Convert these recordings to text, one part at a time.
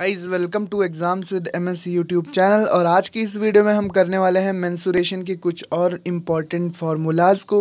guys welcome to exams with M S YouTube channel और आज की इस वीडियो में हम करने वाले हैं मैंसूरेशन के कुछ और इम्पॉर्टेंट फार्मूलाज को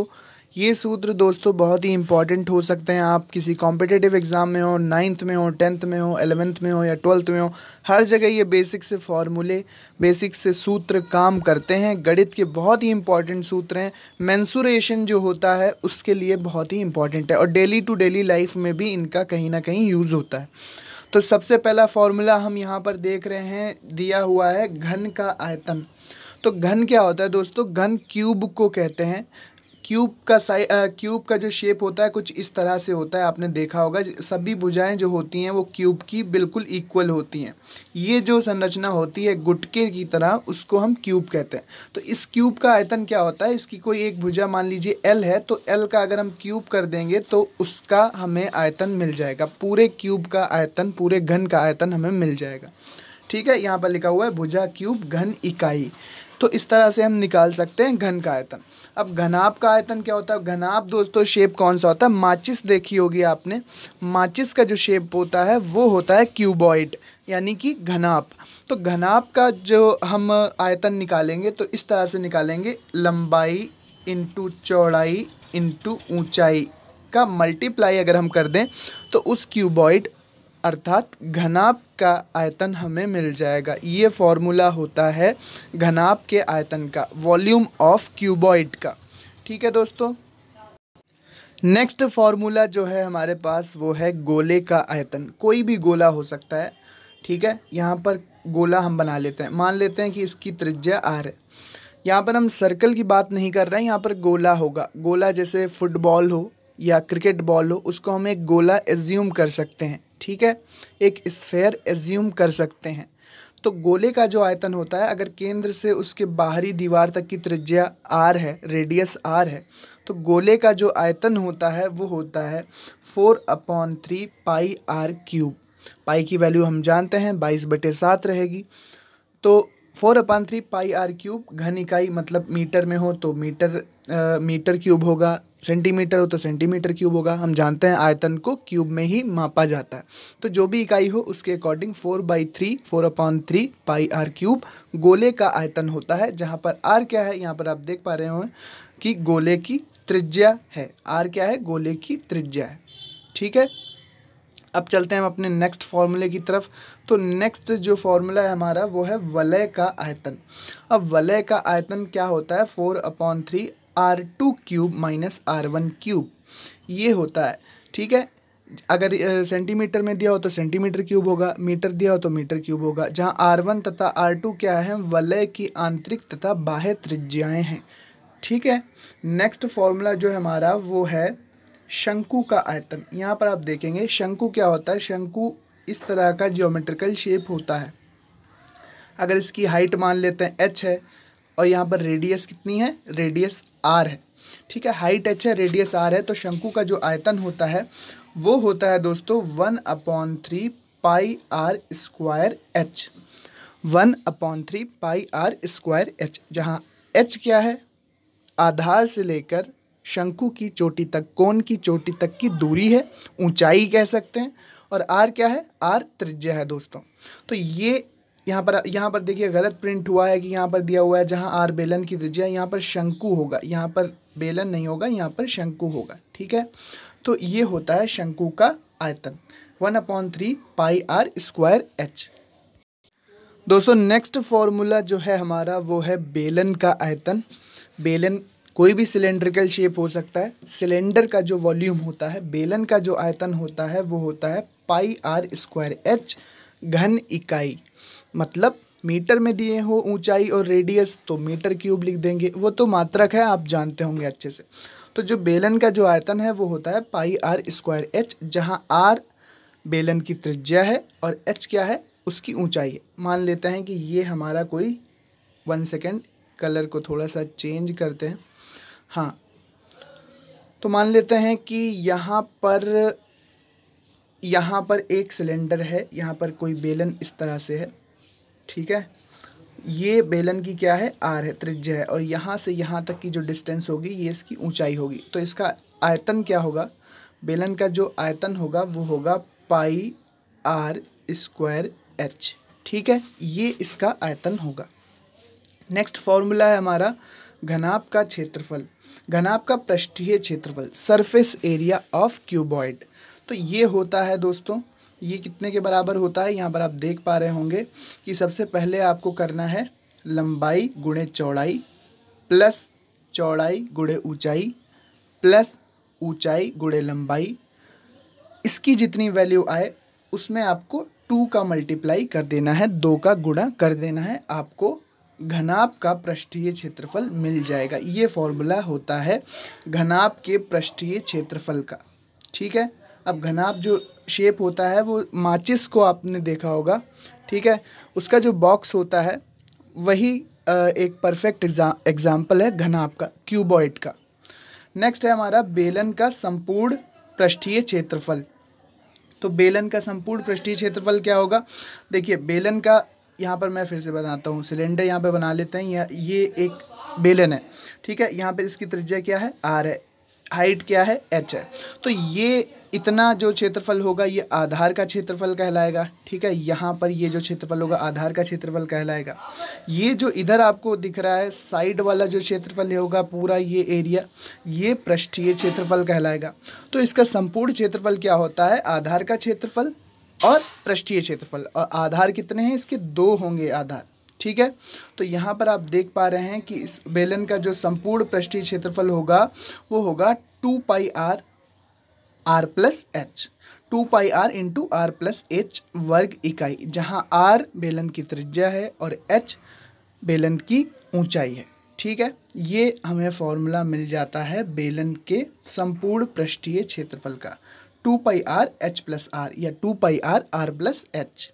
ये सूत्र दोस्तों बहुत ही इंपॉर्टेंट हो सकते हैं आप किसी कॉम्पिटेटिव एग्ज़ाम में हो नाइन्थ में हो टेंथ में हो एलेवेंथ में हो या ट्वेल्थ में हो हर जगह ये बेसिक से फार्मूले बेसिक से सूत्र काम करते हैं गणित के बहुत ही इंपॉर्टेंट सूत्र हैं मैंसुरेशन जो होता है उसके लिए बहुत ही इंपॉर्टेंट है और डेली टू डेली लाइफ में भी इनका कहीं ना कहीं यूज़ होता है तो सबसे पहला फॉर्मूला हम यहाँ पर देख रहे हैं दिया हुआ है घन का आयतन तो घन क्या होता है दोस्तों घन क्यूब को कहते हैं क्यूब का साइ क्यूब का जो शेप होता है कुछ इस तरह से होता है आपने देखा होगा सभी भुजाएं जो होती हैं वो क्यूब की बिल्कुल इक्वल होती हैं ये जो संरचना होती है गुटके की तरह उसको हम क्यूब कहते हैं तो इस क्यूब का आयतन क्या होता है इसकी कोई एक भुजा मान लीजिए एल है तो एल का अगर हम क्यूब कर देंगे तो उसका हमें आयतन मिल जाएगा पूरे क्यूब का आयतन पूरे घन का आयतन हमें मिल जाएगा ठीक है यहाँ पर लिखा हुआ है भुजा क्यूब घन इकाई तो इस तरह से हम निकाल सकते हैं घन का आयतन अब घनाप का आयतन क्या होता है घनाप दोस्तों शेप कौन सा होता है माचिस देखी होगी आपने माचिस का जो शेप होता है वो होता है क्यूबॉइड यानी कि घनाप तो घनाप का जो हम आयतन निकालेंगे तो इस तरह से निकालेंगे लंबाई इंटू चौड़ाई इंटू ऊंचाई का मल्टीप्लाई अगर हम कर दें तो उस क्यूबॉइड अर्थात घनाभ का आयतन हमें मिल जाएगा ये फॉर्मूला होता है घनाभ के आयतन का वॉल्यूम ऑफ क्यूबॉइड का ठीक है दोस्तों नेक्स्ट फार्मूला जो है हमारे पास वो है गोले का आयतन कोई भी गोला हो सकता है ठीक है यहाँ पर गोला हम बना लेते हैं मान लेते हैं कि इसकी त्रिज्या आर है यहाँ पर हम सर्कल की बात नहीं कर रहे हैं यहाँ पर गोला होगा गोला जैसे फुटबॉल हो या क्रिकेट बॉल हो उसको हम एक गोला एज्यूम कर सकते हैं ठीक है एक स्फेयर एज्यूम कर सकते हैं तो गोले का जो आयतन होता है अगर केंद्र से उसके बाहरी दीवार तक की त्रिज्या आर है रेडियस आर है तो गोले का जो आयतन होता है वो होता है four upon three pi R cube pi की वैल्यू हम जानते हैं बाईस बटे सात रहेगी तो four upon three pi R cube घन इकाई मतलब मीटर में हो तो मीटर आ, मीटर क्यूब होगा सेंटीमीटर हो तो सेंटीमीटर क्यूब होगा हम जानते हैं आयतन को क्यूब में ही मापा जाता है तो जो भी इकाई हो उसके according four by three four upon three pi R cube गोले का आयतन होता है जहाँ पर आर क्या है यहाँ पर आप देख पा रहे हो कि गोले की त्रिज्या है आर क्या है गोले की त्रिज्या है ठीक है अब चलते हैं हम अपने नेक्स्ट फॉर्मूले की तरफ तो नेक्स्ट जो फॉर्मूला है हमारा वो है वलय का आयतन अब वलय का आयतन क्या होता है four upon three R two cube minus R one cube ये होता है ठीक है अगर सेंटीमीटर में दिया हो तो सेंटीमीटर क्यूब होगा मीटर दिया हो तो मीटर क्यूब होगा जहाँ आर वन तथा आर टू क्या है वलय की आंतरिक तथा बाह्य त्रिज्याएँ हैं ठीक है नेक्स्ट फॉर्मूला जो है हमारा वो है शंकु का आयतन यहाँ पर आप देखेंगे शंकु क्या होता है शंकु इस तरह का ज्योमेट्रिकल शेप होता है अगर इसकी हाइट मान लेते हैं एच है और यहाँ पर रेडियस कितनी है रेडियस आर है ठीक है हाइट एच है रेडियस आर है तो शंकु का जो आयतन होता है वो होता है दोस्तों one upon three pi R square H one upon three pi R square H जहाँ एच क्या है आधार से लेकर शंकु की चोटी तक कोन की चोटी तक की दूरी है ऊंचाई कह सकते हैं और आर क्या है आर त्रिज्या है दोस्तों तो ये यहाँ पर यहाँ पर देखिए गलत प्रिंट हुआ है कि यहाँ पर दिया हुआ है जहाँ आर बेलन की त्रिज्या यहाँ पर शंकु होगा यहाँ पर बेलन नहीं होगा यहाँ पर शंकु होगा ठीक है तो ये होता है शंकु का आयतन one upon three pi R square H दोस्तों नेक्स्ट फॉर्मूला जो है हमारा वो है बेलन का आयतन बेलन कोई भी सिलेंड्रिकल शेप हो सकता है सिलेंडर का जो वॉल्यूम होता है बेलन का जो आयतन होता है वो होता है पाई आर स्क्वायर एच घन इकाई मतलब मीटर में दिए हो ऊंचाई और रेडियस तो मीटर क्यूब लिख देंगे वो तो मात्रक है आप जानते होंगे अच्छे से तो जो बेलन का जो आयतन है वो होता है पाई आर स्क्वायर एच जहाँ आर बेलन की त्रिज्या है और एच क्या है उसकी ऊंचाई है मान लेते हैं कि ये हमारा कोई वन सेकेंड कलर को थोड़ा सा चेंज करते हैं हाँ तो मान लेते हैं कि यहाँ पर यहाँ पर एक सिलेंडर है यहाँ पर कोई बेलन इस तरह से है ठीक है ये बेलन की क्या है आर है त्रिज्या है और यहाँ से यहाँ तक की जो डिस्टेंस होगी ये इसकी ऊंचाई होगी तो इसका आयतन क्या होगा बेलन का जो आयतन होगा वो होगा पाई आर स्क्वायर एच ठीक है ये इसका आयतन होगा नेक्स्ट फॉर्मूला है हमारा घनाप का क्षेत्रफल घनाप का पृष्ठीय क्षेत्रफल सरफेस एरिया ऑफ क्यूबॉइड तो ये होता है दोस्तों ये कितने के बराबर होता है यहाँ पर आप देख पा रहे होंगे कि सबसे पहले आपको करना है लंबाई गुणे चौड़ाई प्लस चौड़ाई गुणे ऊंचाई प्लस ऊंचाई गुणे लंबाई इसकी जितनी वैल्यू आए उसमें आपको टू का मल्टीप्लाई कर देना है दो का गुणा कर देना है आपको घनाप का पृष्ठीय क्षेत्रफल मिल जाएगा ये फॉर्मूला होता है घनाप के पृष्ठीय क्षेत्रफल का ठीक है अब घनाभ जो शेप होता है वो माचिस को आपने देखा होगा ठीक है उसका जो बॉक्स होता है वही एक परफेक्ट एग्जाम्पल है घनाब का क्यूबॉइड का नेक्स्ट है हमारा बेलन का संपूर्ण पृष्ठीय क्षेत्रफल तो बेलन का संपूर्ण पृष्ठीय क्षेत्रफल क्या होगा देखिए बेलन का यहाँ पर मैं फिर से बताता हूँ सिलेंडर यहाँ पर बना लेते हैं या ये एक बेलन है ठीक है यहाँ पर इसकी त्रिज्या क्या है आर है हाइट क्या है एच है तो ये इतना जो क्षेत्रफल होगा ये आधार का क्षेत्रफल कहलाएगा ठीक है यहाँ पर ये जो क्षेत्रफल होगा आधार का क्षेत्रफल कहलाएगा ये जो इधर आपको दिख रहा है साइड वाला जो क्षेत्रफल होगा पूरा ये एरिया ये पृष्ठीय क्षेत्रफल कहलाएगा तो इसका संपूर्ण क्षेत्रफल क्या होता है आधार का क्षेत्रफल और पृष्ठीय क्षेत्रफल और आधार कितने हैं इसके दो होंगे आधार ठीक है तो यहाँ पर आप देख पा रहे हैं कि इस बेलन का जो संपूर्ण पृष्ठीय क्षेत्रफल होगा वो होगा two pi R R plus H two pi R into R plus H वर्ग इकाई जहाँ आर बेलन की त्रिज्या है और एच बेलन की ऊंचाई है ठीक है ये हमें फॉर्मूला मिल जाता है बेलन के संपूर्ण पृष्ठीय क्षेत्रफल का two pi R H plus R या two pi R R plus H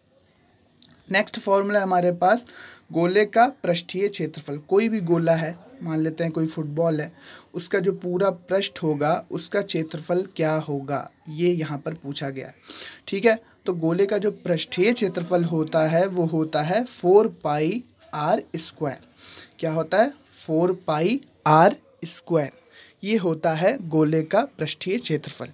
next formula है हमारे पास गोले का पृष्ठीय क्षेत्रफल कोई भी गोला है मान लेते हैं कोई फुटबॉल है उसका जो पूरा पृष्ठ होगा उसका क्षेत्रफल क्या होगा ये यहाँ पर पूछा गया है ठीक है तो गोले का जो पृष्ठीय क्षेत्रफल होता है वो होता है फोर पाई आर स्क्वायर क्या होता है फोर पाई आर स्क्वायर ये होता है गोले का पृष्ठीय क्षेत्रफल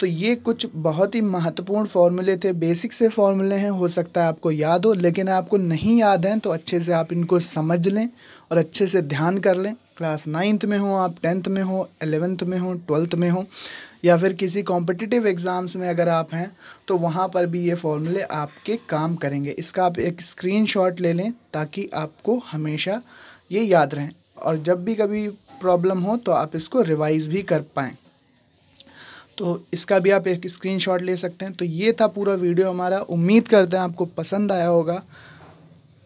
तो ये कुछ बहुत ही महत्वपूर्ण फॉर्मूले थे बेसिक से फार्मूले हैं हो सकता है आपको याद हो लेकिन आपको नहीं याद हैं तो अच्छे से आप इनको समझ लें और अच्छे से ध्यान कर लें क्लास नाइन्थ में हो आप टेंथ में हो एलेवेंथ में हो ट्वेल्थ में हो या फिर किसी कॉम्पिटिटिव एग्ज़ाम्स में अगर आप हैं तो वहाँ पर भी ये फॉर्मूले आपके काम करेंगे इसका आप एक स्क्रीन ले लें ताकि आपको हमेशा ये याद रहें और जब भी कभी प्रॉब्लम हो तो आप इसको रिवाइज़ भी कर पाएँ तो इसका भी आप एक स्क्रीनशॉट ले सकते हैं तो ये था पूरा वीडियो हमारा उम्मीद करते हैं आपको पसंद आया होगा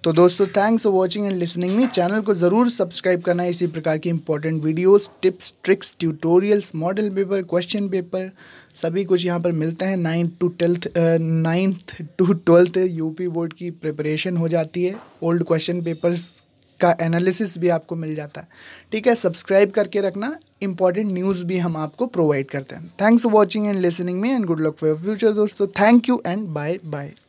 तो दोस्तों thanks for watching and listening me channel को ज़रूर सब्सक्राइब करना है इसी प्रकार की important videos tips tricks tutorials model paper question paper सभी कुछ यहाँ पर मिलते हैं ninth to twelfth ninth to twelfth UP board की प्रिपरेशन हो जाती है ओल्ड क्वेश्चन पेपर्स का एनालिसिस भी आपको मिल जाता है ठीक है सब्सक्राइब करके रखना इंपॉर्टेंट न्यूज़ भी हम आपको प्रोवाइड करते हैं thanks for watching and listening me and good luck for future दोस्तों thank you and bye bye